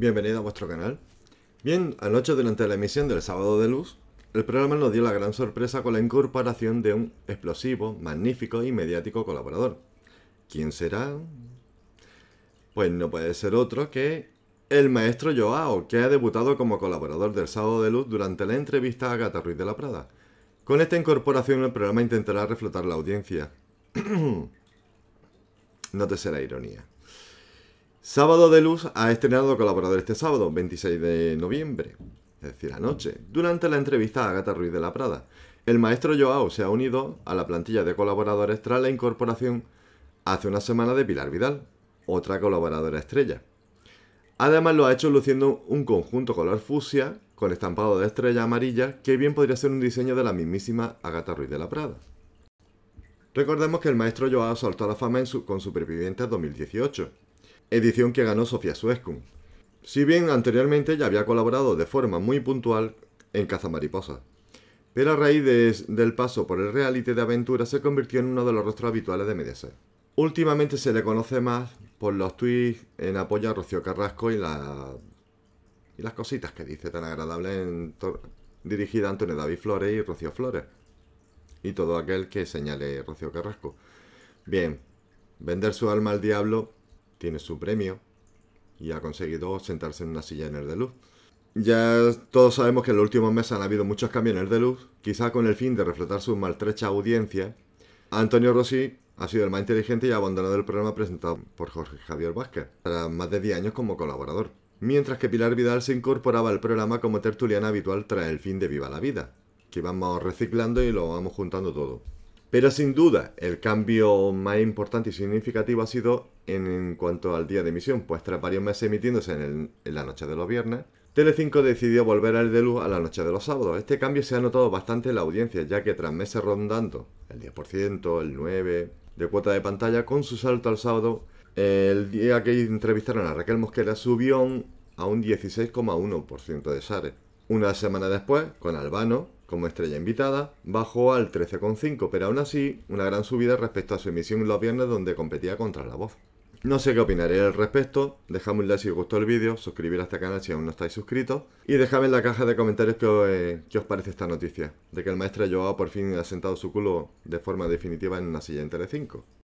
Bienvenido a vuestro canal. Bien, anoche durante la emisión del Sábado de Luz, el programa nos dio la gran sorpresa con la incorporación de un explosivo, magnífico y mediático colaborador. ¿Quién será? Pues no puede ser otro que el maestro Joao, que ha debutado como colaborador del Sábado de Luz durante la entrevista a Gata Ruiz de la Prada. Con esta incorporación el programa intentará reflotar la audiencia. no te será ironía. Sábado de Luz ha estrenado colaborador este sábado, 26 de noviembre, es decir, anoche, durante la entrevista a Agatha Ruiz de la Prada. El maestro Joao se ha unido a la plantilla de colaboradores tras la incorporación hace una semana de Pilar Vidal, otra colaboradora estrella. Además lo ha hecho luciendo un conjunto color fusia con estampado de estrella amarilla que bien podría ser un diseño de la mismísima Agatha Ruiz de la Prada. Recordemos que el maestro Joao saltó a la fama con Supervivientes 2018 edición que ganó Sofía Suescum. Si bien anteriormente ya había colaborado de forma muy puntual en Cazamariposa. pero a raíz del paso por el reality de aventura se convirtió en uno de los rostros habituales de Mediaset. Últimamente se le conoce más por los tweets en apoyo a Rocío Carrasco y, y las cositas que dice tan agradable en dirigida a Antonio David Flores y Rocío Flores. Y todo aquel que señale Rocío Carrasco. Bien, vender su alma al diablo tiene su premio y ha conseguido sentarse en una silla en el de luz. Ya todos sabemos que en los últimos meses han habido muchos cambios en el de luz, quizá con el fin de refletar su maltrecha audiencia. Antonio Rossi ha sido el más inteligente y ha abandonado el programa presentado por Jorge Javier Vázquez, tras más de 10 años como colaborador. Mientras que Pilar Vidal se incorporaba al programa como tertuliana habitual tras el fin de Viva la Vida, que vamos reciclando y lo vamos juntando todo. Pero sin duda, el cambio más importante y significativo ha sido en, cuanto al día de emisión, pues tras varios meses emitiéndose en, la noche de los viernes, Telecinco decidió volver al de luz a la noche de los sábados. Este cambio se ha notado bastante en la audiencia, ya que tras meses rondando el 10%, el 9% de cuota de pantalla, con su salto al sábado, el día que entrevistaron a Raquel Mosquera subió a un 16,1% de share. Una semana después, con Albano, como estrella invitada, bajó al 13,5, pero aún así una gran subida respecto a su emisión los viernes donde competía contra La Voz. No sé qué opinaré al respecto, dejadme un like si os gustó el vídeo, suscribiros a este canal si aún no estáis suscritos y dejadme en la caja de comentarios qué os, eh, parece esta noticia, de que el maestro Joao por fin ha sentado su culo de forma definitiva en una siguiente de 5